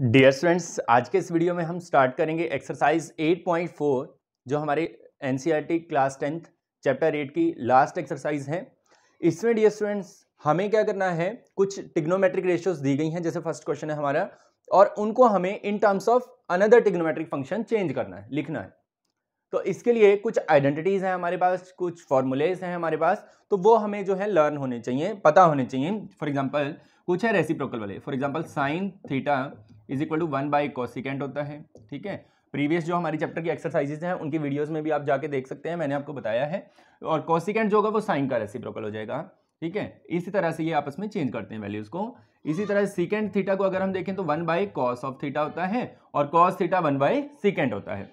Dear students आज के इस वीडियो में हम स्टार्ट करेंगे एक्सरसाइज 8.4 जो हमारे एन क्लास टेंथ चैप्टर एट की लास्ट एक्सरसाइज है इसमें डियर स्टूडेंट्स हमें क्या करना है कुछ टिग्नोमेट्रिक रेशियोज दी गई हैं जैसे फर्स्ट क्वेश्चन है हमारा और उनको हमें in terms of another trigonometric function change करना है लिखना है तो इसके लिए कुछ आइडेंटिटीज़ हैं हमारे पास कुछ फॉर्मूलेज हैं हमारे पास तो वो हमें जो है लर्न होने चाहिए पता होने चाहिए फॉर एग्जाम्पल कुछ है रेसिप्रोकल वाले for example sine theta is equal to one by cosecant होता है ठीक है प्रीवियस जो हमारी चैप्टर की एक्सरसाइजेज हैं उनकी वीडियोस में भी आप जाके देख सकते हैं मैंने आपको बताया है और कॉसिकेंट जो होगा वो साइन का रेसिप्रोकल हो जाएगा ठीक है इसी तरह से ये आपस में चेंज करते हैं वैल्यूज़ को इसी तरह सिकेंड थीटा को अगर हम देखें तो one by cos of theta होता है और cos theta one by secant होता है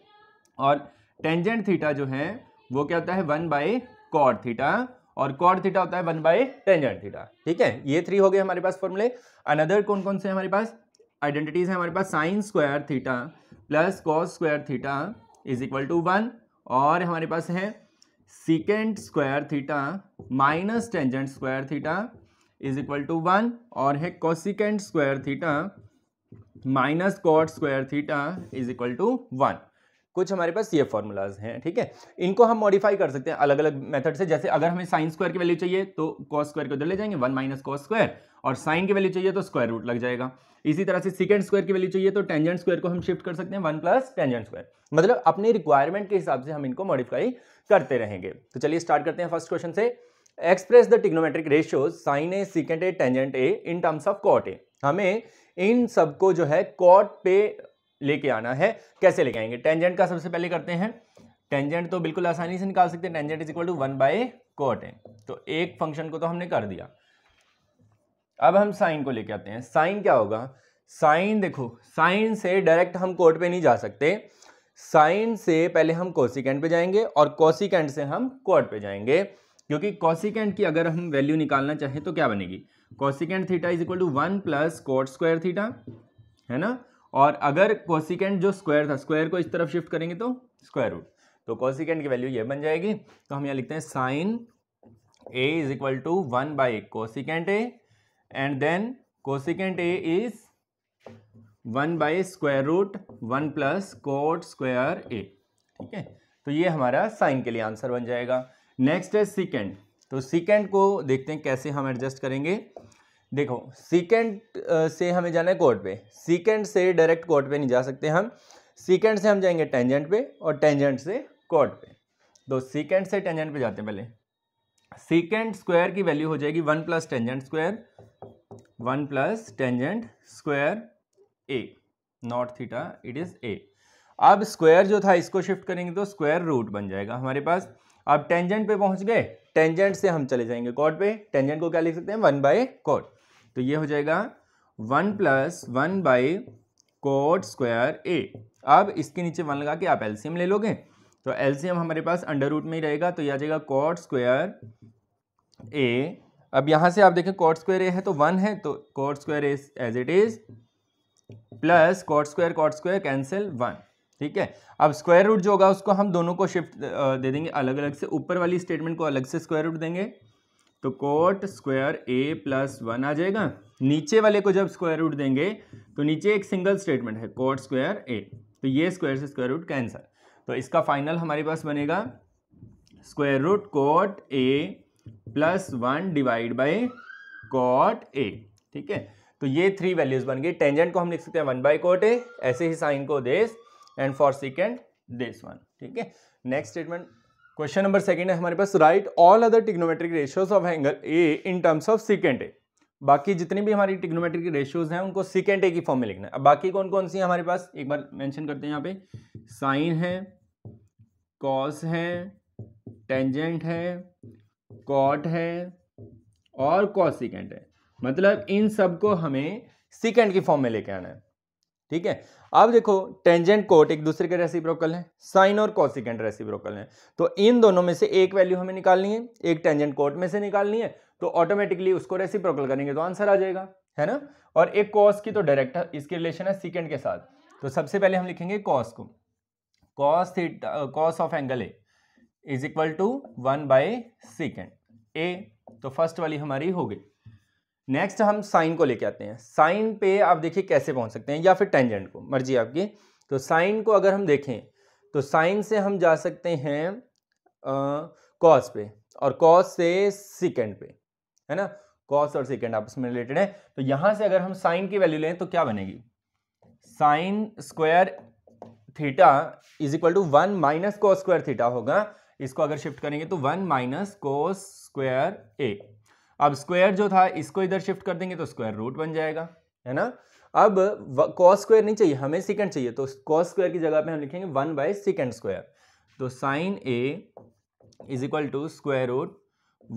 और टेंजेंट थीटा जो है वो क्या होता है वन बाई कॉड थीटा और कॉड थीटा होता है वन बाई टेंजेंट थीटा ठीक है ये थ्री हो गए हमारे पास फॉर्मूले अनदर कौन कौन से हमारे पास आइडेंटिटीज है हमारे पास sine square theta plus cos square theta is equal to one और हमारे पास है secant square theta minus tangent square theta is equal to one और है cosecant square theta minus cot square theta is equal to one कुछ हमारे पास ये formulas हैं ठीक है थीके? इनको हम मॉडिफाई कर सकते हैं अलग अलग मेथड से जैसे अगर हमें साइन स्क्वायर की वैल्यू चाहिए तो कॉस स्क्वायर को उधर ले जाएंगे वन माइनस कॉस स्क्वायर और साइन की वैल्यू चाहिए तो स्क्वायर रूट लग जाएगा इसी तरह से सिकेंड स्क्वायर की वैल्यू चाहिए तो टेंजेंट स्क्वायर को हम शिफ्ट कर सकते हैं वन प्लस टेंजेंट स्क्वायर मतलब अपनी रिक्वायरमेंट के हिसाब से हम इनको मॉडिफाई करते रहेंगे तो चलिए स्टार्ट करते हैं फर्स्ट क्वेश्चन से express the trigonometric ratios sine A secant A tangent A in terms of cot A हमें इन सबको जो है कॉट पे लेके आना है कैसे लेके आएंगे टेंजेंट का सबसे पहले करते हैं टेंजेंट तो बिल्कुल आसानी से निकाल सकते हैं tangent is equal to one by cot A तो एक फंक्शन को तो हमने कर दिया अब हम साइन को लेके आते हैं साइन क्या होगा साइन देखो साइन से डायरेक्ट हम कोर्ट पे नहीं जा सकते साइन से पहले हम कोसिकेंट पे जाएंगे और कोसिकेंट से हम कोर्ट पे जाएंगे क्योंकि कॉसिकेंट की अगर हम वैल्यू निकालना चाहें तो क्या बनेगी cosecant theta is equal to one plus cot square theta है ना और अगर कॉसिकेंट जो स्क्वायर था स्क्वायर को इस तरफ शिफ्ट करेंगे तो स्क्वायर रूट तो कॉसिकेंट की वैल्यू ये बन जाएगी तो हम यहाँ लिखते हैं sine A is equal to one by cosecant A and then cosecant A is one by square root one plus cot square A ठीक है तो ये हमारा साइन के लिए आंसर बन जाएगा नेक्स्ट है सिकेंड तो सिकेंड को देखते हैं कैसे हम एडजस्ट करेंगे देखो सिकेंड से हमें जाना है कोर्ट पे सिकेंड से डायरेक्ट कोर्ट पे नहीं जा सकते हम सिकेंड से हम जाएंगे टेंजेंट पे और टेंजेंट से कोर्ट पे तो सिकेंड से टेंजेंट पे जाते हैं पहले सीकेंड स्क्वायर की वैल्यू हो जाएगी one plus tangent square one plus tangent square A not theta it is A अब स्क्वायर जो था इसको शिफ्ट करेंगे तो स्क्वायर रूट बन जाएगा हमारे पास अब टेंजेंट पे पहुंच गए टेंजेंट से हम चले जाएंगे कॉट पे टेंजेंट को क्या लिख सकते हैं वन बाय कॉट तो ये हो जाएगा one plus one by cot square A अब इसके नीचे वन लगा के आप एल्सियम ले लोगे तो एलसीएम हमारे पास अंडर रूट में ही रहेगा तो यह आ जाएगा कॉट स्क्वायर ए अब यहाँ से आप देखें कॉट स्क्वायर ए है तो वन है तो cot square is as it is plus cot square cot square cancel one ठीक है अब स्क्वायर रूट जो होगा उसको हम दोनों को शिफ्ट दे देंगे अलग अलग से ऊपर वाली स्टेटमेंट को अलग से स्क्वायर रूट देंगे तो cot square A plus one आ जाएगा नीचे वाले को जब स्क्वायर रूट देंगे तो नीचे एक सिंगल स्टेटमेंट है कोट स्क्वायर ए तो ये स्क्वायर से स्क्वायर रूट कैंसिल तो इसका फाइनल हमारे पास बनेगा square root cot A plus one divide by cot A ठीक है तो ये थ्री वैल्यूज बन गई टेंजेंट को हम लिख सकते हैं वन बाई कॉट ए ऐसे ही साइन को this and for secant this one ठीक है next statement question number second है हमारे पास write all other trigonometric ratios of angle A in terms of secant A बाकी जितनी भी हमारी टिग्नोमेट्रिक रेशियोज हैं उनको सिकेंड ए की फॉर्म में लिखना है अब बाकी कौन कौन सी है हमारे पास एक बार मेंशन करते हैं यहाँ पे साइन है कॉस है टेंजेंट है कॉट है और कॉसिकेंट है मतलब इन सब को हमें सिकेंड की फॉर्म में लेके आना है ठीक है अब देखो टेंजेंट कोट एक दूसरे के रेसिप्रोकल हैं साइन और कॉसिकेंट रेसिप्रोकल हैं तो इन दोनों में से एक वैल्यू हमें निकालनी है एक टेंजेंट कोट में से निकालनी है तो ऑटोमेटिकली उसको रेसिप्रोकल करेंगे तो आंसर आ जाएगा है ना और एक कॉस की तो डायरेक्ट इसके रिलेशन है सिकेंड के साथ तो सबसे पहले हम लिखेंगे कॉस को cos theta uh, cos of angle a is equal to one by secant A तो फर्स्ट वाली हमारी हो गई नेक्स्ट हम साइन को लेके आते हैं साइन पे आप देखिए कैसे पहुंच सकते हैं या फिर टेंजेंट को मर्जी आपकी तो साइन को अगर हम देखें तो साइन से हम जा सकते हैं कॉस पे और कॉस से सेकेंड पे है ना कॉस और सेकेंड आपस में रिलेटेड है तो यहां से अगर हम साइन की वैल्यू लें तो क्या बनेगी sine square theta is equal to one minus cos square theta होगा इसको अगर शिफ्ट करेंगे तो one minus cos square A अब स्क्वायर जो था इसको इधर शिफ्ट कर देंगे तो स्क्वायर रूट बन जाएगा है ना अब कॉस स्क्वायर नहीं चाहिए हमें सिकेंड चाहिए तो कॉस स्क्वायर की जगह पे हम लिखेंगे वन बाय सिकेंड स्क्वायर तो sine A is equal to square root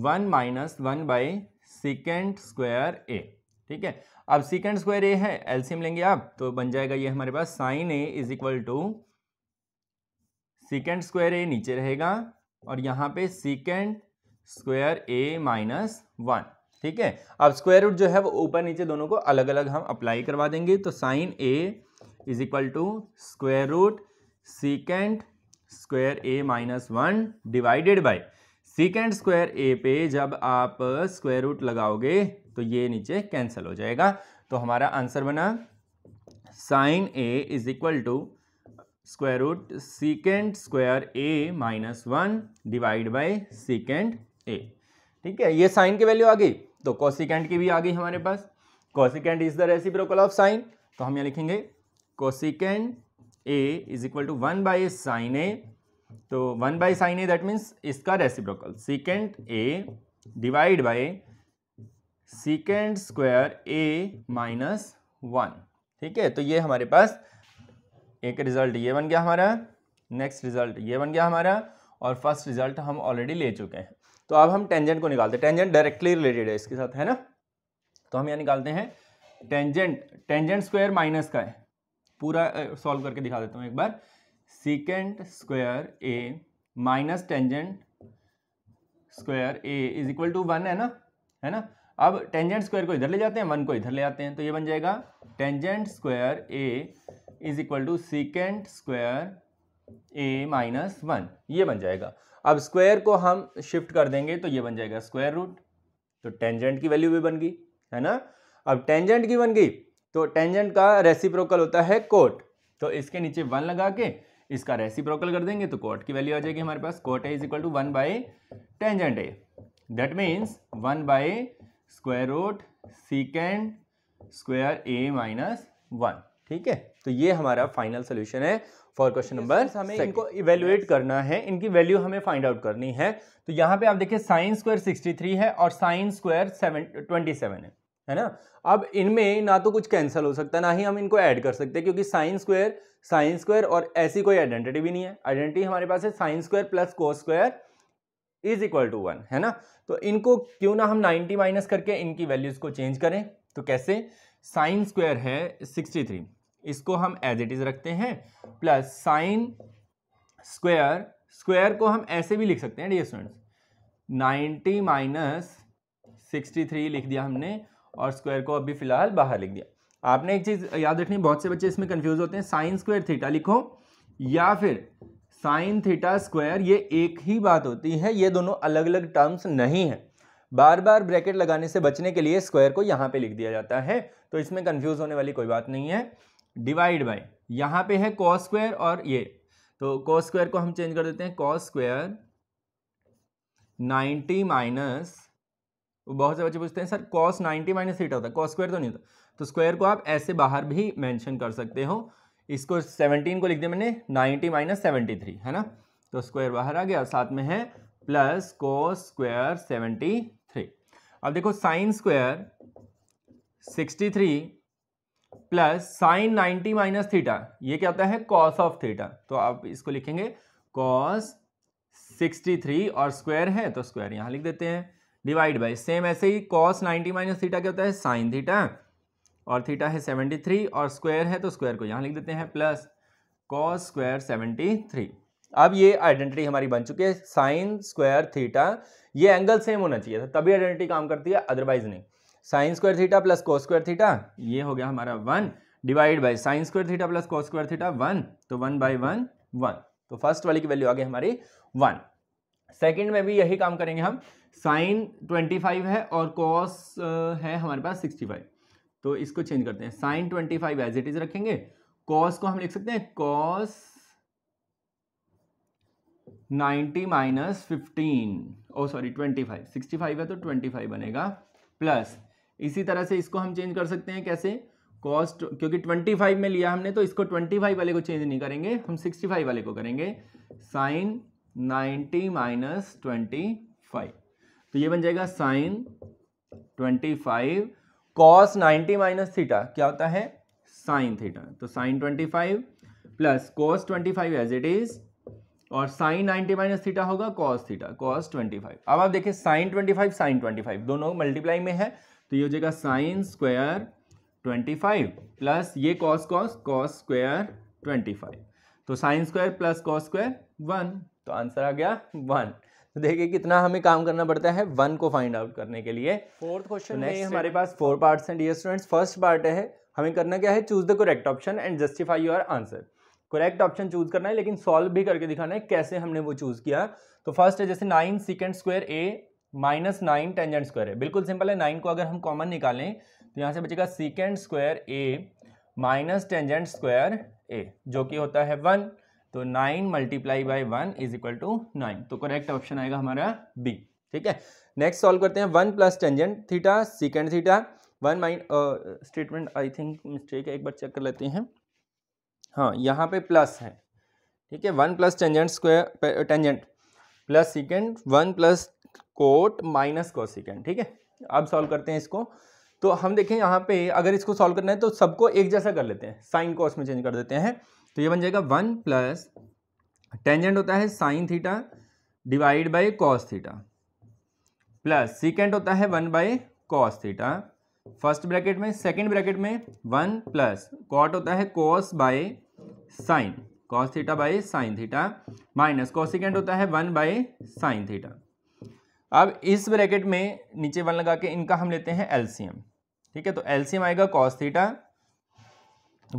one minus one by secant square A ठीक है अब सीकेंड स्क्वायर ए है एल्सियम लेंगे आप तो बन जाएगा ये हमारे पास sine A is equal to secant square A नीचे रहेगा और यहाँ पे secant square A minus one ठीक है अब स्क्वायर रूट जो है वो ऊपर नीचे दोनों को अलग अलग हम अप्लाई करवा देंगे तो sine A is equal to square root secant square A minus one divided by secant square A पे जब आप स्क्वायर रूट लगाओगे तो ये नीचे कैंसिल हो जाएगा तो हमारा आंसर बना sine A is equal to square root secant square A minus one divide by secant A ठीक है ये साइन की वैल्यू आ गई तो कॉसिकेंड की भी आ गई हमारे पास cosecant is the reciprocal of sine तो हम यहाँ लिखेंगे cosecant A is equal to one by sine A तो one by sine A that means इसका reciprocal secant A divide by secant square A minus one ठीक है तो ये हमारे पास एक रिजल्ट ये बन गया हमारा नेक्स्ट रिजल्ट ये बन गया हमारा और फर्स्ट रिजल्ट हम ऑलरेडी ले चुके हैं तो अब हम टेंजेंट को निकालते हैं टेंजेंट डायरेक्टली रिलेटेड है इसके साथ है ना तो हम यहाँ निकालते हैं टेंजेंट टेंजेंट स्क्वायर माइनस का है पूरा सॉल्व करके दिखा देता हूँ एक बार secant square A minus tangent square A is equal to one है ना है ना अब टेंजेंट स्क्वायर को इधर ले जाते हैं वन को इधर ले जाते हैं तो ये बन जाएगा tangent square A is equal to secant square A minus one ये बन जाएगा अब स्क्वायर को हम शिफ्ट कर देंगे तो ये बन जाएगा स्क्वायर रूट तो टेंजेंट की वैल्यू भी बन गई है ना अब टेंजेंट की बन गई तो टेंजेंट का रेसिप्रोकल होता है कोट तो इसके नीचे वन लगा के इसका रेसिप्रोकल कर देंगे तो कोट की वैल्यू आ जाएगी हमारे पास cot A is equal to one by tangent A that means one by square root secant square A minus one ठीक है तो ये हमारा फाइनल सोल्यूशन है फॉर क्वेश्चन नंबर हमें इनको इवेल्युएट करना है इनकी वैल्यू हमें फाइंड आउट करनी है तो यहाँ पे आप देखिए साइंस स्क्वायर सिक्सटी थ्री है और sines square seven twenty seven है है ना अब इनमें ना तो कुछ कैंसिल हो सकता है ना ही हम इनको ऐड कर सकते हैं क्योंकि साइंस स्क्वायर साइंस स्क्वायर और ऐसी कोई आइडेंटिटी भी नहीं है आइडेंटिटी हमारे पास है sines square plus cos square is equal to one है ना तो इनको क्यों ना हम 90 माइनस करके इनकी वैल्यूज़ को चेंज करें तो कैसे साइन स्क्वायर है 63 इसको हम एज इट इज़ रखते हैं प्लस साइन स्क्वायर स्क्वायर को हम ऐसे भी लिख सकते हैं डी स्टूडेंट्स 90 माइनस सिक्सटी लिख दिया हमने और स्क्वायर को अभी फ़िलहाल बाहर लिख दिया आपने एक चीज़ याद रखनी बहुत से बच्चे इसमें कन्फ्यूज़ होते हैं साइन स्क्वायर थीटा लिखो या फिर साइन थीटा स्क्वायर ये एक ही बात होती है ये दोनों अलग अलग टर्म्स नहीं हैं बार बार ब्रैकेट लगाने से बचने के लिए स्क्वायर को यहाँ पे लिख दिया जाता है तो इसमें कंफ्यूज होने वाली कोई बात नहीं है डिवाइड बाय यहाँ पे है कॉस स्क्वायर और ये तो कॉस स्क्वायर को हम चेंज कर देते हैं कॉस स्क्वायर नाइन्टी माइनस बहुत से बच्चे पूछते हैं sir cos ninety minus theta होता है कॉस स्क्वायर तो नहीं होता तो स्क्वायर को आप ऐसे बाहर भी मैंशन कर सकते हो इसको सेवनटीन को लिख दिया मैंने नाइन्टी माइनस सेवेंटी थ्री है ना तो स्क्वायर बाहर आ गया साथ में है plus cos square seventy three अब देखो sine square sixty three plus sine ninety minus theta ये क्या होता है कॉस ऑफ थीटा तो आप इसको लिखेंगे कॉस सिक्सटी थ्री और स्क्वायर है तो स्क्वायर यहाँ लिख देते हैं डिवाइड बाई सेम ऐसे ही कॉस नाइन्टी माइनस थीटा क्या होता है साइन थीटा और थीटा है सेवेंटी थ्री और स्क्वायर है तो स्क्वायर को यहाँ लिख देते हैं plus cos square seventy three अब ये आइडेंटिटी हमारी बन चुकी है साइन स्क्वायर थीटा ये एंगल सेम होना चाहिए था तभी आइडेंटिटी काम करती है अदरवाइज नहीं sine square theta plus cos square theta ये हो गया हमारा one divide by sine square theta plus cos square theta one तो वन बाई वन वन तो फर्स्ट वाली की वैल्यू आ गई हमारी वन सेकेंड में भी यही काम करेंगे हम साइन ट्वेंटी फाइव है और कॉस है हमारे पास सिक्सटी फाइव तो इसको चेंज करते हैं sine twenty five as it is रखेंगे कॉस को हम लिख सकते हैं cos ninety minus fifteen oh sorry twenty five sixty five है तो ट्वेंटी फाइव बनेगा प्लस इसी तरह से इसको हम चेंज कर सकते हैं कैसे कॉस्ट क्योंकि ट्वेंटी फाइव में लिया हमने तो इसको ट्वेंटी फाइव वाले को चेंज नहीं करेंगे हम सिक्सटी फाइव वाले को करेंगे sine ninety minus twenty five तो ये बन जाएगा sine twenty five cos ninety minus theta क्या होता है साइन थीटा तो sine twenty five plus cos five as it is और साइन नाइन्टी माइनस थीटा होगा cos theta cos twenty five अब आप देखिए sine twenty five sine twenty five दोनों मल्टीप्लाई में है तो ये हो जाएगा साइन स्क्वायर फाइव प्लस ये cos cos cos square five तो sine square plus cos square one तो आंसर आ गया वन तो देखिए कितना हमें काम करना पड़ता है वन को फाइंड आउट करने के लिए फोर्थ क्वेश्चन में हमारे पास फोर पार्ट्स हैं डियर स्टूडेंट्स फर्स्ट पार्ट है हमें करना क्या है choose the correct option and justify your answer correct option choose करना है लेकिन सॉल्व भी करके दिखाना है कैसे हमने वो चूज किया तो फर्स्ट है जैसे nine secant square A minus nine tangent square है बिल्कुल सिंपल है नाइन को अगर हम कॉमन निकालें तो यहाँ से बचेगा secant square A minus tangent square A जो कि होता है वन तो nine multiply by one is equal to nine तो करेक्ट ऑप्शन आएगा हमारा बी ठीक है नेक्स्ट सॉल्व करते हैं one plus tangent theta secant theta one mine statement I think mistake है एक बार चेक कर लेते हैं हाँ यहाँ पे प्लस है ठीक है one plus tangent square tangent plus secant one plus cot minus cosecant ठीक है अब सॉल्व करते हैं इसको तो हम देखें यहाँ पे अगर इसको सॉल्व करना है तो सबको एक जैसा कर लेते हैं साइन कॉस में चेंज कर देते हैं तो ये बन जाएगा वन प्लस टेंजेंट होता है sine theta divide by cos theta plus secant होता है one by cos theta first bracket में सेकेंड ब्रैकेट में वन प्लस कॉट होता है cos by sine cos theta by sine theta minus cosecant होता है वन बाय साइन थीटा अब इस ब्रैकेट में नीचे वन लगा के इनका हम लेते हैं एलसीएम ठीक है तो एलसीएम आएगा कॉस थीटा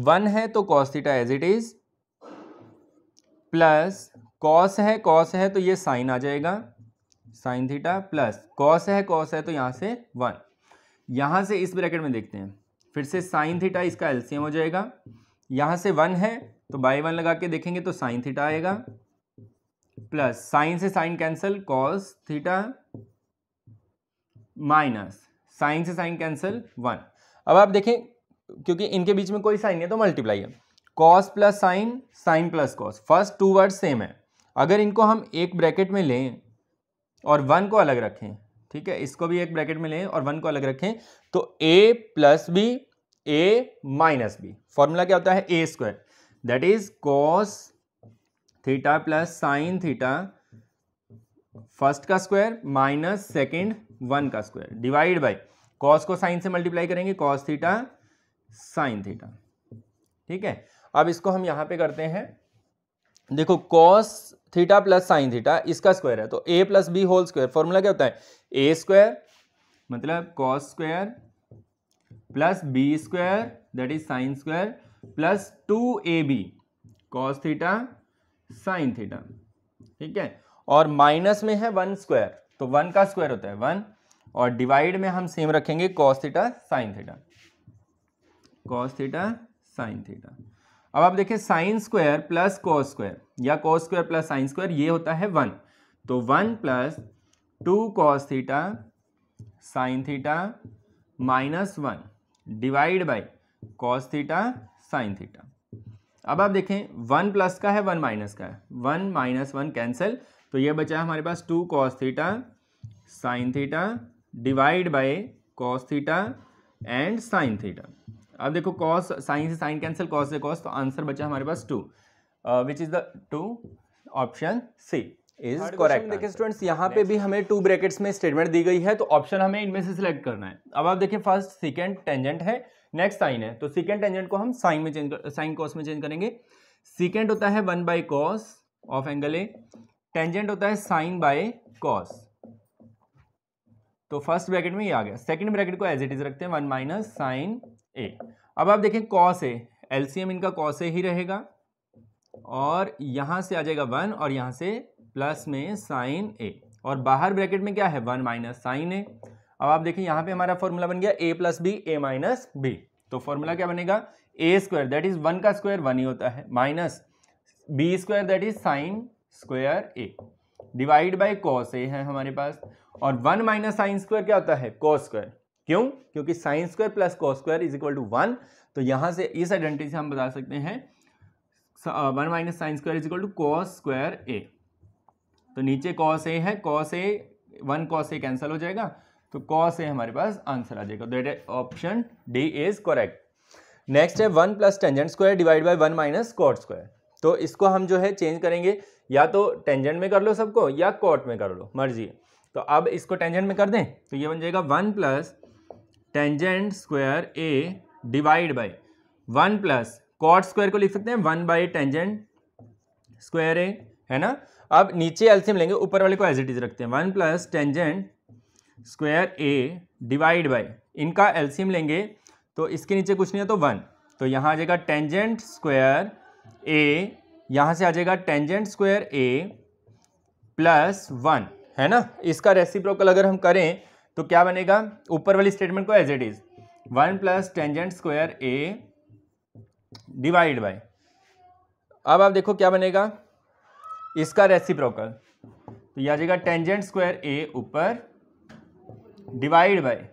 वन है तो cos theta as it is plus cos है कॉस है तो ये साइन आ जाएगा साइन थीटा प्लस कॉस है कॉस है तो यहाँ से वन यहाँ से इस ब्रैकेट में देखते हैं फिर से साइन थीटा इसका एलसीएम हो जाएगा यहाँ से वन है तो बाई वन लगा के देखेंगे तो साइन थीटा आएगा प्लस साइन से sine cancel cos theta minus sine से साइन कैंसिल वन अब आप देखें क्योंकि इनके बीच में कोई साइन नहीं है तो मल्टीप्लाई है cos plus sine sine plus cos first two word same है अगर इनको हम एक ब्रैकेट में लें और वन को अलग रखें ठीक है इसको भी एक ब्रैकेट में लें और वन को अलग रखें तो A plus B A minus B formula क्या होता है A square that is cos theta plus sine theta first का स्क्वायर माइनस सेकेंड वन का स्क्वायर डिवाइड बाई कॉस को साइन से मल्टीप्लाई करेंगे कॉस थीटा साइन थीटा ठीक है अब इसको हम यहां पे करते हैं देखो cos theta plus sine theta इसका स्क्वायर है तो A plus B whole square formula क्या होता है ए स्क्वायर मतलब cos square plus B square that is sine square plus two A B cos theta sine theta ठीक है और माइनस में है वन स्क्वायर तो वन का स्क्वायर होता है वन और डिवाइड में हम सेम रखेंगे cos theta sine theta cos theta sine theta अब आप देखें sine square plus cos square या cos square plus sine square ये होता है वन तो one plus two cos theta sine theta minus one divide by cos theta sine theta अब आप देखें वन प्लस का है वन माइनस का है वन माइनस वन कैंसिल तो ये बचा है हमारे पास two cos theta sine theta divide by cos theta and sine theta अब देखो कॉस साइन से साइन कैंसिल कॉस से कॉस तो आंसर बचा हमारे पास two which is the two option C is correct देखिए स्टूडेंट्स यहाँ पे भी हमें टू ब्रैकेट्स में स्टेटमेंट दी गई है तो ऑप्शन हमें इनमें से सिलेक्ट करना है अब आप देखिए फर्स्ट सेकेंड टेंजेंट है नेक्स्ट साइन है तो सेकेंड टेंजेंट को हम साइन में चेंज साइन कॉस में चेंज करेंगे सेकेंड होता है one by cos of angle A tangent होता है साइन बाय कॉस तो फर्स्ट ब्रैकेट में ये आ गया सेकंड ब्रैकेट को एज इट इज रखते हैं वन माइनस साइन ए अब आप देखें कॉस ए एलसीएम इनका कॉस ए ही रहेगा और यहाँ से आ जाएगा वन और यहाँ से प्लस में साइन ए और बाहर ब्रैकेट में क्या है वन माइनस साइन ए अब आप देखें यहाँ पे हमारा फॉर्मूला बन गया A plus B A minus B तो फॉर्मूला क्या बनेगा A square that is one का स्क्वायर वन ही होता है minus B square that is sine square A divide by cos A है हमारे पास और वन माइनस साइन स्क्वायर क्या होता है कॉस स्क्वायर क्यों क्योंकि sine square plus cos square is equal to one तो यहाँ से इस आइडेंटिटी से हम बता सकते हैं one minus sine square is equal to cos square A तो नीचे कॉस ए है cos A one cos A cancel हो जाएगा तो कॉस ए हमारे पास आंसर आ जाएगा that option D is correct next है one plus tangent square divide by one minus cot square तो इसको हम जो है चेंज करेंगे या तो टेंजेंट में कर लो सबको या कॉट में कर लो मर्जी है तो अब इसको टेंजेंट में कर दें तो ये बन जाएगा one plus tangent square A divide by one plus cot square को लिख सकते हैं one by tangent square A है ना अब नीचे एलसीएम लेंगे ऊपर वाले को एज इट इज रखते हैं one plus tangent square A divide by इनका एलसीएम लेंगे तो इसके नीचे कुछ नहीं है तो वन तो यहाँ आ जाएगा टेंजेंट स्क्वायर ए यहाँ से आ जाएगा tangent square A plus one है ना इसका रेसिप्रोकल अगर हम करें तो क्या बनेगा ऊपर वाली स्टेटमेंट को as it is one plus tangent square A divide by अब आप देखो क्या बनेगा इसका रेसिप्रोकल तो यह आ जाएगा टेंजेंट स्क्वायर ए ऊपर divide by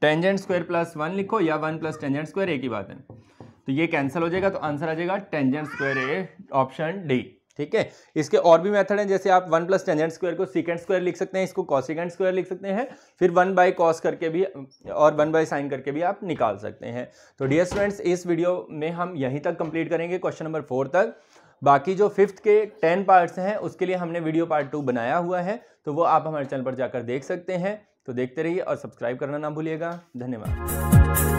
tangent square plus one लिखो या one plus tangent square A की बात है तो ये कैंसिल हो जाएगा तो आंसर आ जाएगा tangent square A option D ठीक है इसके और भी मेथड हैं जैसे आप वन प्लस टेंजेंट स्क्वायर को सीकेंड स्क्वायर लिख सकते हैं इसको कॉसिकेंड स्क्वायर लिख सकते हैं फिर वन बाई कॉस करके भी और वन बाय साइन करके भी आप निकाल सकते हैं तो डियर स्टूडेंट्स इस वीडियो में हम यहीं तक कंप्लीट करेंगे क्वेश्चन नंबर फोर तक बाकी जो फिफ्थ के टेन पार्ट्स हैं उसके लिए हमने वीडियो पार्ट टू बनाया हुआ है तो वो आप हमारे चैनल पर जाकर देख सकते हैं तो देखते रहिए और सब्सक्राइब करना ना भूलिएगा धन्यवाद